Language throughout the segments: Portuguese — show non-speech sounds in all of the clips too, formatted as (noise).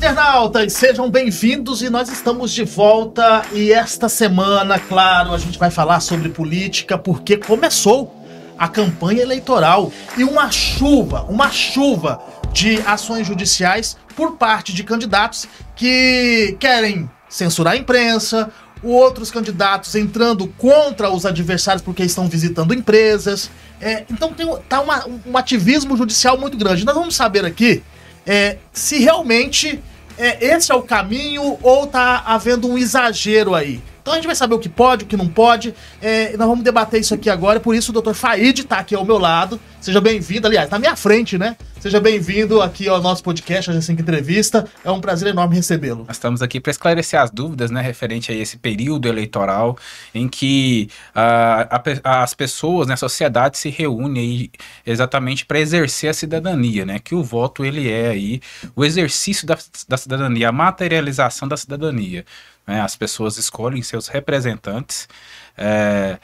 internautas, sejam bem-vindos e nós estamos de volta. E esta semana, claro, a gente vai falar sobre política porque começou a campanha eleitoral e uma chuva, uma chuva de ações judiciais por parte de candidatos que querem censurar a imprensa, outros candidatos entrando contra os adversários porque estão visitando empresas. É, então tem, tá uma, um ativismo judicial muito grande. Nós vamos saber aqui é, se realmente é, esse é o caminho ou tá havendo um exagero aí? Então a gente vai saber o que pode, o que não pode. É, nós vamos debater isso aqui agora. Por isso o Dr. Faid está aqui ao meu lado. Seja bem-vindo, aliás, na minha frente, né? Seja bem-vindo aqui ao nosso podcast, a G5 é Entrevista. É um prazer enorme recebê-lo. Nós estamos aqui para esclarecer as dúvidas, né, referente a esse período eleitoral em que uh, a, as pessoas, né, a sociedade se reúne aí exatamente para exercer a cidadania, né? Que o voto ele é aí o exercício da, da cidadania, a materialização da cidadania. Né? As pessoas escolhem seus representantes. É,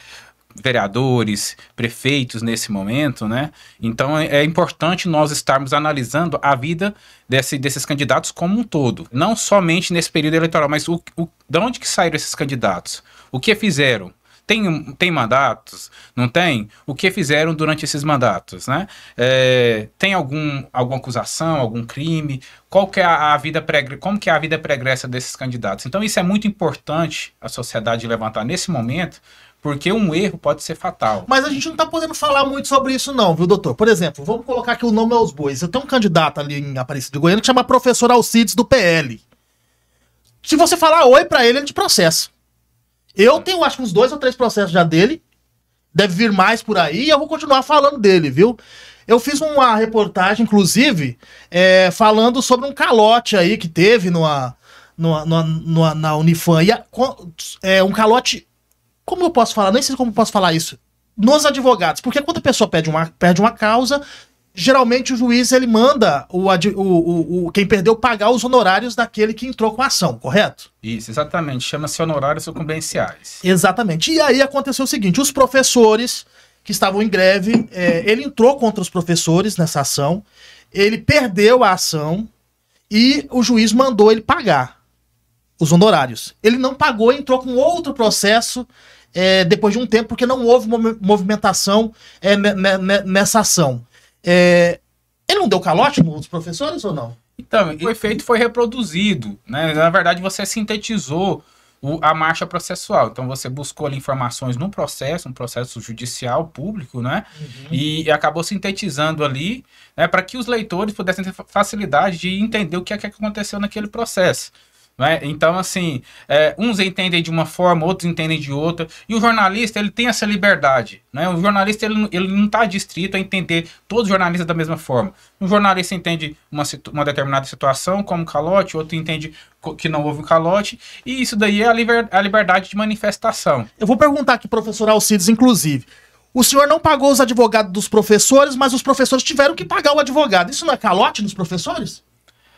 vereadores, prefeitos nesse momento, né? Então é, é importante nós estarmos analisando a vida desse, desses candidatos como um todo, não somente nesse período eleitoral, mas o, o, de onde que saíram esses candidatos, o que fizeram, tem, tem mandatos? Não tem? O que fizeram durante esses mandatos, né? É, tem algum, alguma acusação, algum crime? Qual que é a, a vida preg... como que é a vida pregressa desses candidatos? Então isso é muito importante a sociedade levantar nesse momento, porque um erro pode ser fatal. Mas a gente não está podendo falar muito sobre isso não, viu, doutor? Por exemplo, vamos colocar aqui o nome aos bois. Eu tenho um candidato ali em Aparecida de Goiânia que chama professor Alcides do PL. Se você falar oi para ele, ele te processa. Eu tenho, acho que uns dois ou três processos já dele. Deve vir mais por aí e eu vou continuar falando dele, viu? Eu fiz uma reportagem, inclusive, é, falando sobre um calote aí que teve numa, numa, numa, numa na Unifam. E a, é, um calote. Como eu posso falar? Nem sei como eu posso falar isso. Nos advogados. Porque quando a pessoa pede uma, perde uma causa, geralmente o juiz ele manda o, o, o, o, quem perdeu pagar os honorários daquele que entrou com a ação, correto? Isso, exatamente. Chama-se honorários sucumbenciais. Exatamente. E aí aconteceu o seguinte: os professores que estavam em greve, é, ele entrou contra os professores nessa ação, ele perdeu a ação e o juiz mandou ele pagar os honorários. Ele não pagou, entrou com outro processo é, depois de um tempo, porque não houve movimentação é, nessa ação. É, ele não deu calote nos professores ou não? Então, o efeito foi reproduzido, né? Na verdade, você sintetizou o, a marcha processual. Então, você buscou ali, informações no processo, um processo judicial público, né? Uhum. E, e, acabou sintetizando ali, né? Para que os leitores pudessem ter facilidade de entender o que é que aconteceu naquele processo. Né? Então, assim, é, uns entendem de uma forma, outros entendem de outra. E o jornalista, ele tem essa liberdade. Né? O jornalista, ele, ele não está distrito a entender todos os jornalistas da mesma forma. Um jornalista entende uma, uma determinada situação como calote, outro entende que não houve calote. E isso daí é a, liber, a liberdade de manifestação. Eu vou perguntar aqui, professor Alcides, inclusive. O senhor não pagou os advogados dos professores, mas os professores tiveram que pagar o advogado. Isso não é calote dos professores?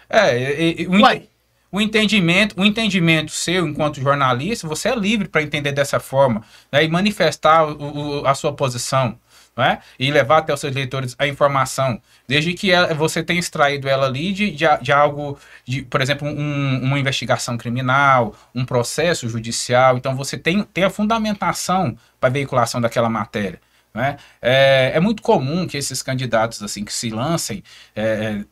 É, e, e, Uai o entendimento, o entendimento seu enquanto jornalista, você é livre para entender dessa forma né, e manifestar o, o, a sua posição. Né? E levar até os seus leitores a informação, desde que ela, você tenha extraído ela ali de, de, de algo, de, por exemplo, um, uma investigação criminal, um processo judicial. Então você tem, tem a fundamentação para a veiculação daquela matéria. Né? É, é, muito comum que esses candidatos assim que se lancem é,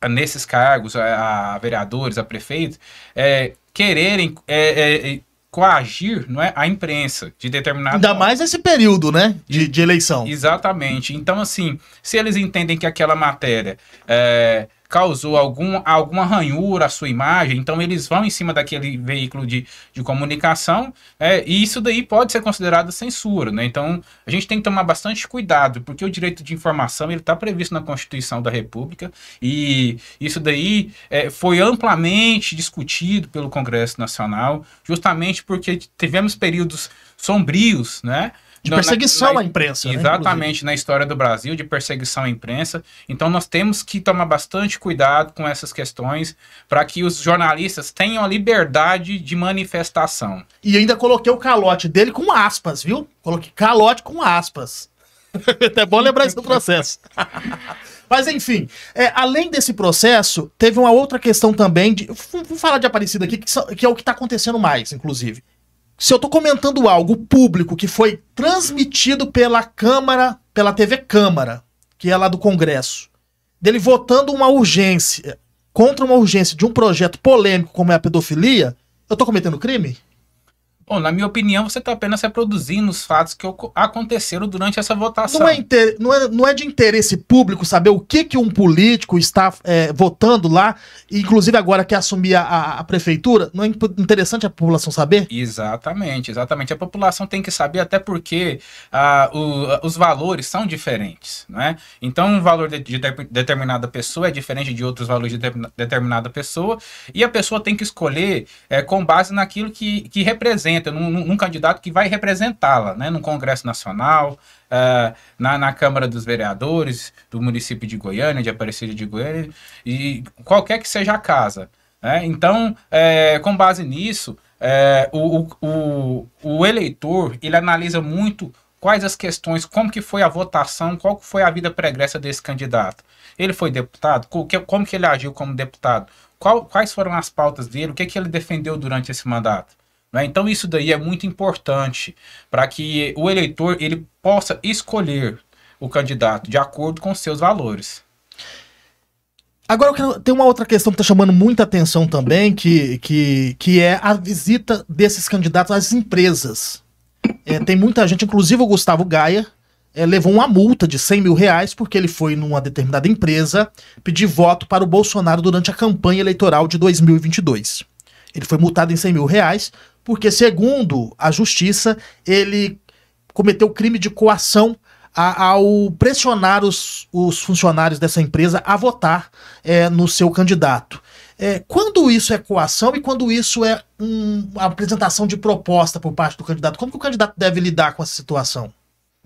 é nesses cargos, a, é, a, vereadores, a prefeitos é, quererem é, coagir não é, a imprensa de determinado. Ainda modo. mais esse período, né? De, de, eleição. Exatamente. Então, assim, se eles entendem que aquela matéria é, causou algum, alguma ranhura à sua imagem, então eles vão em cima daquele veículo de, de comunicação, é, e isso daí pode ser considerado censura, né? Então a gente tem que tomar bastante cuidado, porque o direito de informação ele está previsto na Constituição da República, e isso daí é, foi amplamente discutido pelo Congresso Nacional, justamente porque tivemos períodos sombrios, né? de não, perseguição na, à imprensa. Né, Exatamente, né, na história do Brasil, de perseguição à imprensa. Então nós temos que tomar bastante cuidado com essas questões para que os jornalistas tenham a liberdade de manifestação. E ainda coloquei o calote dele com aspas, viu? Coloquei calote com aspas. (laughs) é bom lembrar isso do processo. (laughs) Mas enfim, é, além desse processo, teve uma outra questão também. De, vamos falar de Aparecida aqui, que, que é o que está acontecendo mais, inclusive se eu estou comentando algo público que foi transmitido pela Câmara, pela TV Câmara, que é lá do Congresso, dele votando uma urgência, contra uma urgência de um projeto polêmico como é a pedofilia, eu estou cometendo crime? Bom, na minha opinião, você está apenas reproduzindo os fatos que aconteceram durante essa votação. Não é, inter... não é, não é de interesse público saber o que, que um político está é, votando lá, inclusive agora que assumir a, a, prefeitura? Não é interessante a população saber? Exatamente, exatamente. A população tem que saber até porque ah, o, os valores são diferentes. Né? Então, um valor de, de, determinada pessoa é diferente de outros valores de, de determinada pessoa e a pessoa tem que escolher é, com base naquilo que, que representa num, num candidato que vai representá-la, né, no Congresso Nacional, uh, na, na Câmara dos Vereadores do município de Goiânia, de Aparecida de Goiânia, e qualquer que seja a casa. Né? Então, é, com base nisso, é, o, o, o eleitor ele analisa muito quais as questões, como que foi a votação, qual que foi a vida pregressa desse candidato. Ele foi deputado? Como que ele agiu como deputado? Qual, quais foram as pautas dele? O que, que ele defendeu durante esse mandato? Né? Então isso daí é muito importante para que o eleitor ele possa escolher o candidato de acordo com seus valores. Agora quero, tem uma outra questão que está chamando muita atenção também, que, que, que é a visita desses candidatos às empresas. É, tem muita gente, inclusive o Gustavo Gaia, é, levou uma multa de 100 mil reais porque ele foi numa determinada empresa pedir voto para o Bolsonaro durante a campanha eleitoral de 2022. Ele foi multado em 100 mil reais, porque, segundo a justiça, ele cometeu crime de coação a, ao pressionar os, os, funcionários dessa empresa a votar é, no seu candidato. É, quando isso é coação e quando isso é um, uma apresentação de proposta por parte do candidato, como que o candidato deve lidar com essa situação?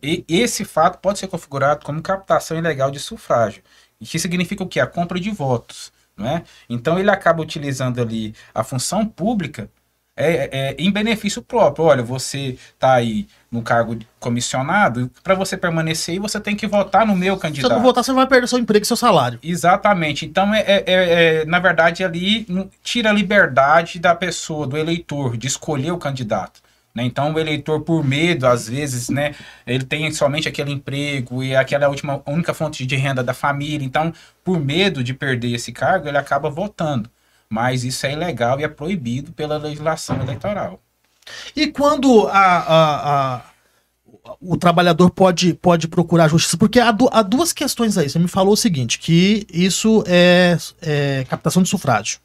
E esse fato pode ser configurado como captação ilegal de sufrágio. Isso significa o que? A compra de votos não é? Então ele acaba utilizando ali a função pública é, é, é em benefício próprio. Olha, você está aí no cargo comissionado, para você permanecer aí, você tem que votar no meu candidato. Se você não votar, você vai perder seu emprego e seu salário. Exatamente. Então, é, é, é, é na verdade, ali tira a liberdade da pessoa, do eleitor, de escolher o candidato. Né? Então, o eleitor, por medo, às vezes, né, ele tem somente aquele emprego e aquela última, única fonte de renda da família. Então, por medo de perder esse cargo, ele acaba votando. Mas isso é ilegal e é proibido pela legislação eleitoral. E quando a, a, a o trabalhador pode, pode procurar justiça? Porque há, du há, duas questões aí. Você me falou o seguinte, que isso é, é captação de sufrágio.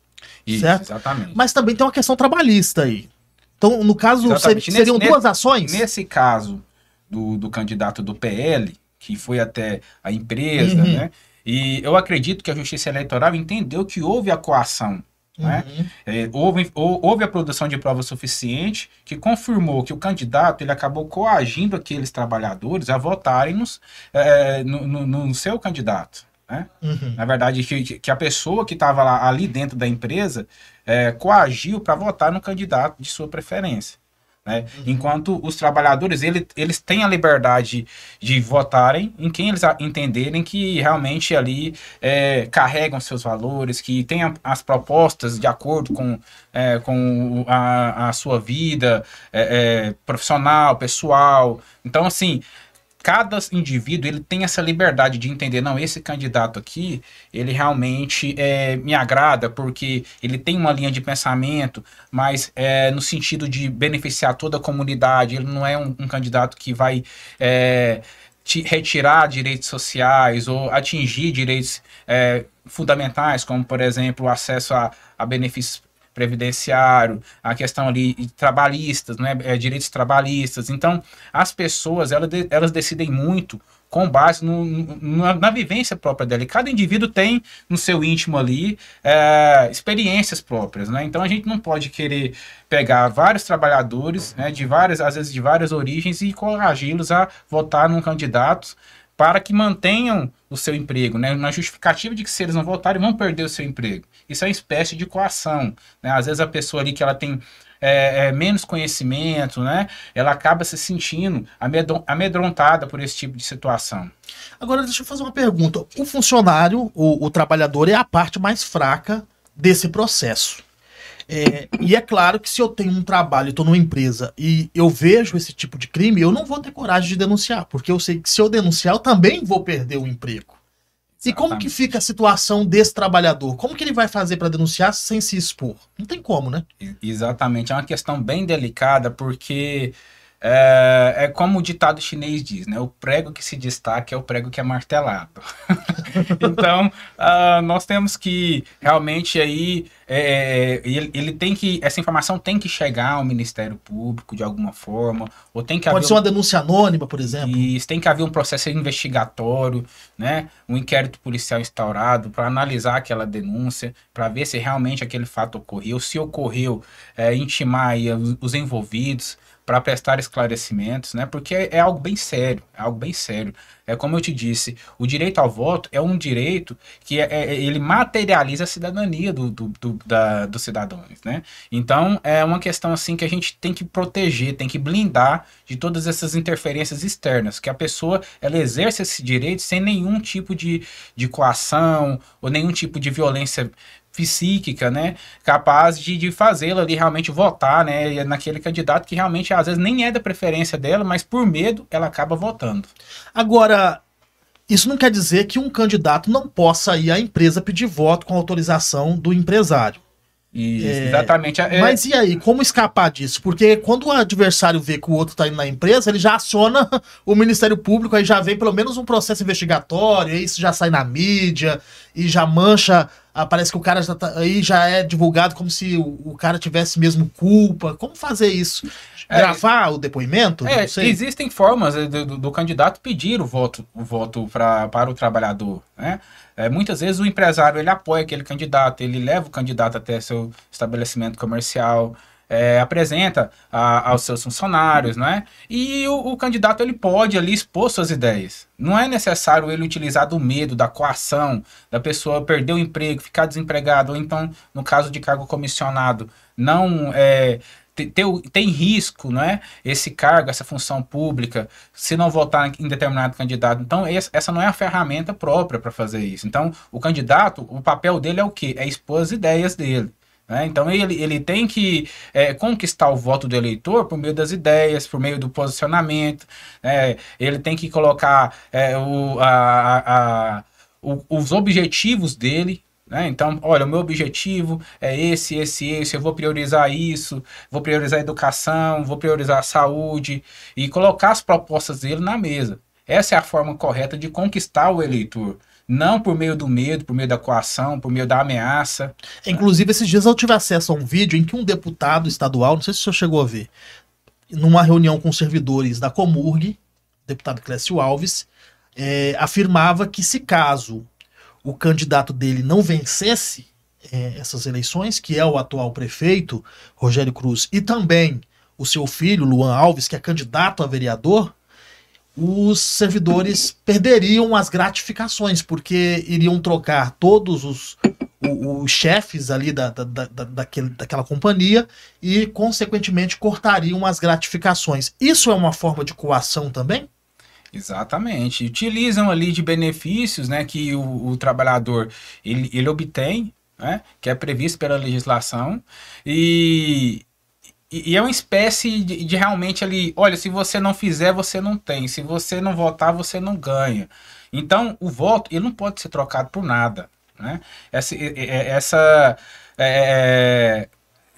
Isso, certo? Exatamente. Mas também tem uma questão trabalhista aí. Então, no caso, Exatamente. seriam nesse, duas ações? Nesse caso do, do candidato do PL, que foi até a empresa, uhum. né? E eu acredito que a Justiça Eleitoral entendeu que houve a coação. Né? Uhum. Né? É, houve, houve a produção de prova suficiente que confirmou que o candidato ele acabou coagindo aqueles trabalhadores a votarem nos, é, no, no, no seu candidato. Né? Uhum. Na verdade, que, que a pessoa que estava lá ali dentro da empresa é, coagiu para votar no candidato de sua preferência. Né? Uhum. Enquanto os trabalhadores ele, eles têm a liberdade de votarem em quem eles entenderem que realmente ali é, carregam seus valores, que têm a, as propostas de acordo com, é, com a, a, sua vida é, é profissional, pessoal. Então, assim, cada indivíduo ele tem essa liberdade de entender não esse candidato aqui ele realmente é, me agrada porque ele tem uma linha de pensamento mas é, no sentido de beneficiar toda a comunidade ele não é um, um candidato que vai é, te retirar direitos sociais ou atingir direitos fundamentais como por exemplo o acesso a, a benefícios previdenciário, a questão ali de trabalhistas, né, é, direitos trabalhistas. Então, as pessoas, elas, de, elas decidem muito com base no, na, na, vivência própria dela. E cada indivíduo tem no seu íntimo ali é, experiências próprias, né? Então a gente não pode querer pegar vários trabalhadores, né, de várias, às vezes de várias origens e coragi los a votar num candidato para que mantenham o seu emprego, né? na justificativa de que se eles não voltarem, vão perder o seu emprego. Isso é uma espécie de coação. Né? Às vezes a pessoa ali que ela tem é, é, menos conhecimento, né? Ela acaba se sentindo amedrontada por esse tipo de situação. Agora, deixa eu fazer uma pergunta. O funcionário, o, o trabalhador, é a parte mais fraca desse processo. É, e é claro que se eu tenho um trabalho, estou numa empresa e eu vejo esse tipo de crime, eu não vou ter coragem de denunciar, porque eu sei que se eu denunciar, eu também vou perder o emprego. E como que fica a situação desse trabalhador? Como que ele vai fazer para denunciar sem se expor? Não tem como, né? Exatamente. É uma questão bem delicada, porque é, é, como o ditado chinês diz, né? O prego que se destaca é o prego que é martelado. (laughs) então, uh, nós temos que realmente aí é, é, é, ele, ele, tem que essa informação tem que chegar ao Ministério Público de alguma forma ou tem que pode haver ser uma denúncia anônima, por exemplo. Isso tem que haver um processo investigatório, né? Um inquérito policial instaurado para analisar aquela denúncia, para ver se realmente aquele fato ocorreu, se ocorreu, é, intimar os envolvidos para prestar esclarecimentos, né? Porque é, é, algo bem sério, é algo bem sério. É como eu te disse, o direito ao voto é um direito que é, é, ele materializa a cidadania do, do, do da, dos cidadãos, né? Então é uma questão assim que a gente tem que proteger, tem que blindar de todas essas interferências externas, que a pessoa ela exerce esse direito sem nenhum tipo de, de coação ou nenhum tipo de violência psíquica, né, capaz de, de fazê-la ali realmente votar, né, é naquele candidato que realmente às vezes nem é da preferência dela, mas por medo ela acaba votando. Agora, isso não quer dizer que um candidato não possa ir à empresa pedir voto com autorização do empresário. Isso, é, exatamente. É... Mas e aí, como escapar disso? Porque quando o adversário vê que o outro está indo na empresa, ele já aciona (laughs) o Ministério Público, aí já vem pelo menos um processo investigatório, aí isso já sai na mídia e já mancha. Ah, parece que o cara já tá, aí já é divulgado como se o, o cara tivesse mesmo culpa. Como fazer isso? É, gravar o depoimento? É, existem formas é, do, do, do, candidato pedir o voto, o voto pra, para o trabalhador, né? É, muitas vezes o empresário ele apoia aquele candidato, ele leva o candidato até seu estabelecimento comercial, é, apresenta a, aos seus funcionários, né? E o, o, candidato ele pode ali expor suas ideias. Não é necessário ele utilizar do medo, da coação, da pessoa perder o emprego, ficar desempregado, ou então, no caso de cargo comissionado, não é, tem, tem risco, né? Esse cargo, essa função pública, se não votar em determinado candidato. Então, essa não é a ferramenta própria para fazer isso. Então, o candidato, o papel dele é o quê? É expor as ideias dele. Né? Então ele, ele tem que é, conquistar o voto do eleitor por meio das ideias, por meio do posicionamento, né? ele tem que colocar é, o, a, a, a, o, os objetivos dele, né? Então, olha, o meu objetivo é esse, esse, esse, eu vou priorizar isso, vou priorizar a educação, vou priorizar a saúde e colocar as propostas dele na mesa. Essa é a forma correta de conquistar o eleitor. Não por meio do medo, por meio da coação, por meio da ameaça. Inclusive, esses dias eu tive acesso a um vídeo em que um deputado estadual, não sei se o senhor chegou a ver, numa reunião com servidores da Comurg, deputado Clécio Alves, é, afirmava que se caso o candidato dele não vencesse é, essas eleições, que é o atual prefeito Rogério Cruz, e também o seu filho Luan Alves, que é candidato a vereador, os servidores perderiam as gratificações, porque iriam trocar todos os, os chefes ali da, da, da, daquele, daquela companhia e, consequentemente, cortariam as gratificações. Isso é uma forma de coação também? Exatamente. Utilizam ali de benefícios né, que o, o trabalhador ele, ele obtém, né, que é previsto pela legislação, e, e é uma espécie de, de, realmente ali, olha, se você não fizer, você não tem, se você não votar, você não ganha. Então, o voto ele não pode ser trocado por nada. Né? Essa, essa é, é, é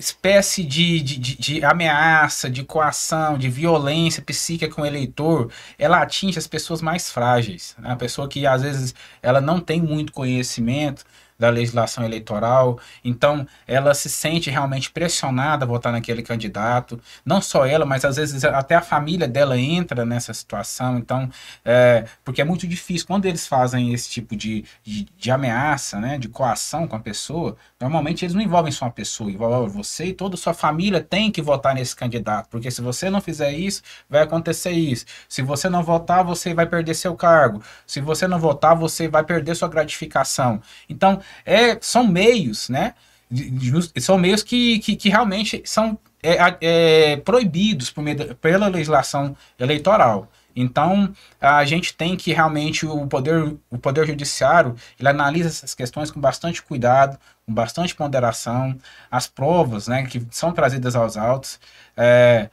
espécie de, de, de, de, ameaça, de coação, de violência psíquica com o eleitor, ela atinge as pessoas mais frágeis. Né? A pessoa que, às vezes, ela não tem muito conhecimento da legislação eleitoral, então ela se sente realmente pressionada a votar naquele candidato. Não só ela, mas às vezes até a família dela entra nessa situação. Então, é, porque é muito difícil quando eles fazem esse tipo de, de, de ameaça, né, de coação com a pessoa, Normalmente eles não envolvem só uma pessoa, envolve você e toda a sua família tem que votar nesse candidato, porque se você não fizer isso, vai acontecer isso. Se você não votar, você vai perder seu cargo. Se você não votar, você vai perder sua gratificação. Então, é, são meios, né? São meios que, que, que realmente são é, é, proibidos por, pela legislação eleitoral. Então, a gente tem que realmente o poder, o poder judiciário, ele analisa essas questões com bastante cuidado, com bastante ponderação, as provas né, que são trazidas aos autos. É,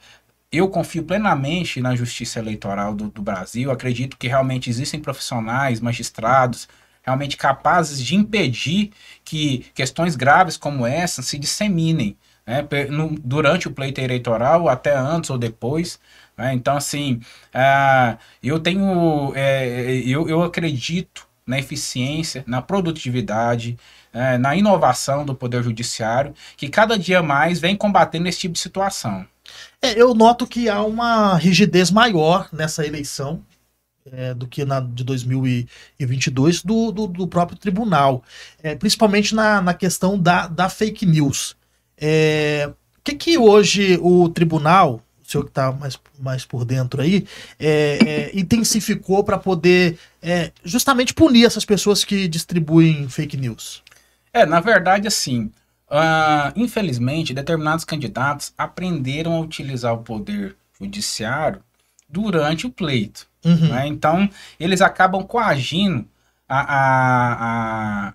eu confio plenamente na justiça eleitoral do, do Brasil, acredito que realmente existem profissionais, magistrados, realmente capazes de impedir que questões graves como essa se disseminem né, durante o pleito eleitoral, até antes ou depois. Né, então, assim, é, eu tenho, é, eu, eu acredito na eficiência, na produtividade, é, na inovação do Poder Judiciário, que cada dia mais vem combatendo esse tipo de situação. É, eu noto que há uma rigidez maior nessa eleição é, do que na de 2022 do, do, do próprio tribunal, é, principalmente na, na questão da, da fake news. O é, que, que hoje o tribunal, o senhor que está mais, mais por dentro aí, é, é, intensificou para poder é, justamente punir essas pessoas que distribuem fake news? É, na verdade, assim, uh, infelizmente, determinados candidatos aprenderam a utilizar o poder judiciário durante o pleito. Uhum. Né? Então, eles acabam coagindo a, a, a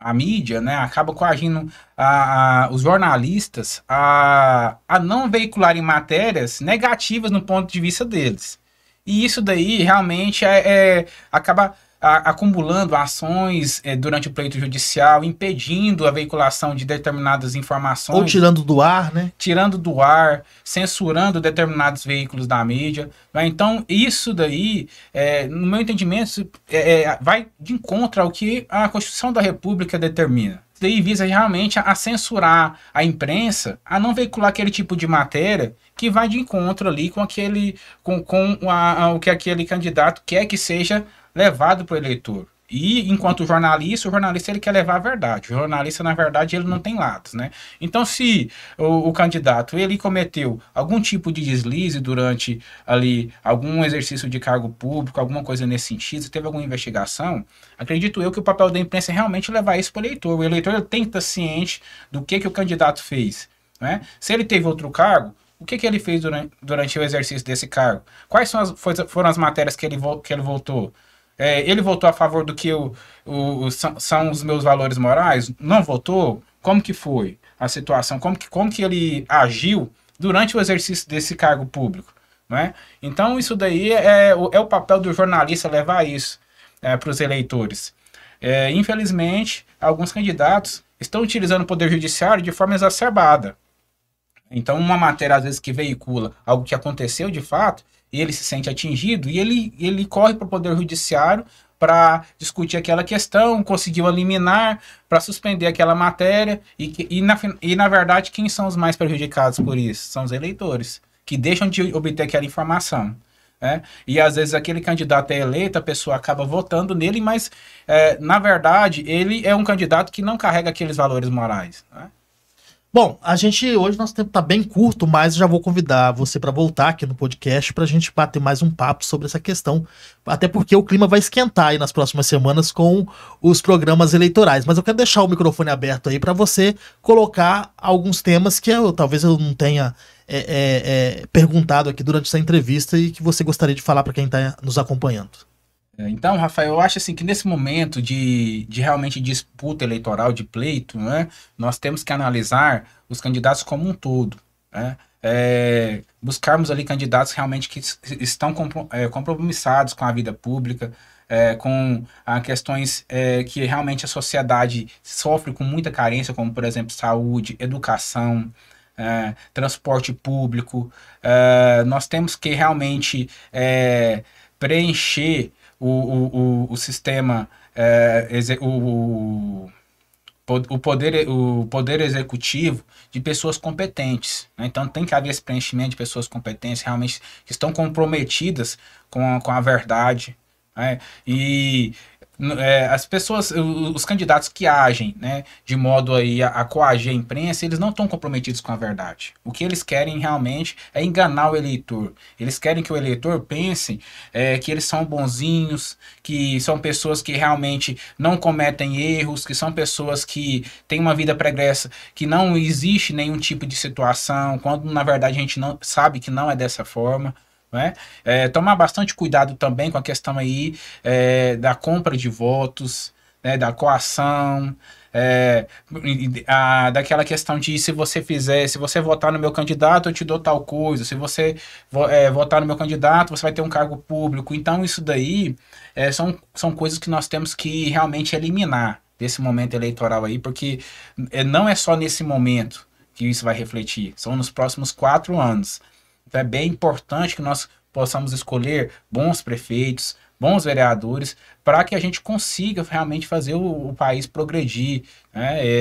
a mídia, né, Acabam coagindo a, a, os jornalistas a, a não veicularem matérias negativas no ponto de vista deles. E isso daí realmente é, é acaba a, acumulando ações é, durante o pleito judicial, impedindo a veiculação de determinadas informações. Ou tirando do ar, né? Tirando do ar, censurando determinados veículos da mídia. Né? Então, isso daí, é, no meu entendimento, é, vai de encontro ao que a Constituição da República determina. Isso daí visa realmente a censurar a imprensa, a não veicular aquele tipo de matéria que vai de encontro ali com aquele com, com a, a, o que aquele candidato quer que seja levado para o eleitor. E enquanto jornalista, o jornalista ele quer levar a verdade. O jornalista, na verdade, ele não tem lados, né? Então, se o, o, candidato ele cometeu algum tipo de deslize durante ali algum exercício de cargo público, alguma coisa nesse sentido, teve alguma investigação, acredito eu que o papel da imprensa é realmente levar isso para o eleitor. O eleitor ele tem que estar ciente do que, que o candidato fez, né? Se ele teve outro cargo, o que, que, ele fez durante, durante o exercício desse cargo? Quais são as, foi, foram as matérias que ele, vo, que ele voltou? É, ele votou a favor do que o, o, são os meus valores morais? Não votou? Como que foi a situação? Como que, como que ele agiu durante o exercício desse cargo público? Né? Então, isso daí é, é o papel do jornalista levar isso é, para os eleitores. É, infelizmente, alguns candidatos estão utilizando o Poder Judiciário de forma exacerbada. Então, uma matéria, às vezes, que veicula algo que aconteceu de fato, ele se sente atingido e ele, ele corre para o Poder Judiciário para discutir aquela questão, conseguiu eliminar, para suspender aquela matéria, e, e, na, e na verdade quem são os mais prejudicados por isso? São os eleitores, que deixam de obter aquela informação. Né? E às vezes aquele candidato é eleito, a pessoa acaba votando nele, mas é, na verdade ele é um candidato que não carrega aqueles valores morais. Né? Bom, a gente hoje nosso tempo está bem curto, mas já vou convidar você para voltar aqui no podcast para a gente bater mais um papo sobre essa questão, até porque o clima vai esquentar aí nas próximas semanas com os programas eleitorais. Mas eu quero deixar o microfone aberto aí para você colocar alguns temas que eu, talvez eu não tenha é, é, é, perguntado aqui durante essa entrevista e que você gostaria de falar para quem está nos acompanhando. É, então, Rafael, eu acho assim que nesse momento de, de realmente disputa eleitoral, de pleito, né, nós temos que analisar os candidatos como um todo. Né? É, buscarmos ali candidatos realmente que estão é, compromissados com a vida pública, é, com a ah, questões é, que realmente a sociedade sofre com muita carência, como por exemplo saúde, educação, é, transporte público. É, nós temos que realmente preencher o, o, o, o sistema, é, o, o, poder, o poder executivo de pessoas competentes. Né? Então tem que haver esse preenchimento de pessoas competentes, realmente que estão comprometidas com a, com a verdade. Né? E é, as pessoas, os candidatos que agem, né, de modo aí a, a coagir a imprensa, eles não estão comprometidos com a verdade. O que eles querem realmente é enganar o eleitor. Eles querem que o eleitor pense é, que eles são bonzinhos, que são pessoas que realmente não cometem erros, que são pessoas que têm uma vida pregressa, que não existe nenhum tipo de situação, quando na verdade a gente não sabe que não é dessa forma. Né? É, tomar bastante cuidado também com a questão aí é, da compra de votos, né, da coação, é, a, daquela questão de se você fizer, se você votar no meu candidato, eu te dou tal coisa, se você é, votar no meu candidato, você vai ter um cargo público. Então, isso daí é, são, são coisas que nós temos que realmente eliminar desse momento eleitoral aí, porque é, não é só nesse momento que isso vai refletir, são nos próximos quatro anos. Então é bem importante que nós possamos escolher bons prefeitos, bons vereadores, para que a gente consiga realmente fazer o, o país progredir, né? É,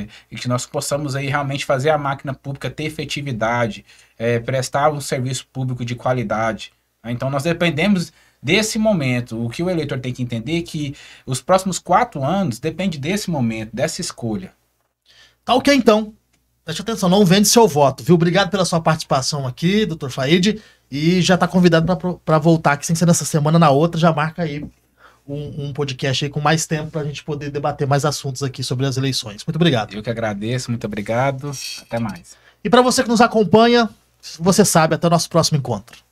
é, e que nós possamos aí realmente fazer a máquina pública ter efetividade, é, prestar um serviço público de qualidade. Então nós dependemos desse momento. O que o eleitor tem que entender é que os próximos quatro anos depende desse momento, dessa escolha. Tá ok então. Preste atenção, não vende seu voto, viu? Obrigado pela sua participação aqui, doutor Faid. E já está convidado para voltar aqui, sem ser nessa semana, na outra, já marca aí um, um podcast aí com mais tempo para a gente poder debater mais assuntos aqui sobre as eleições. Muito obrigado. Eu que agradeço, muito obrigado. Até mais. E para você que nos acompanha, você sabe, até o nosso próximo encontro.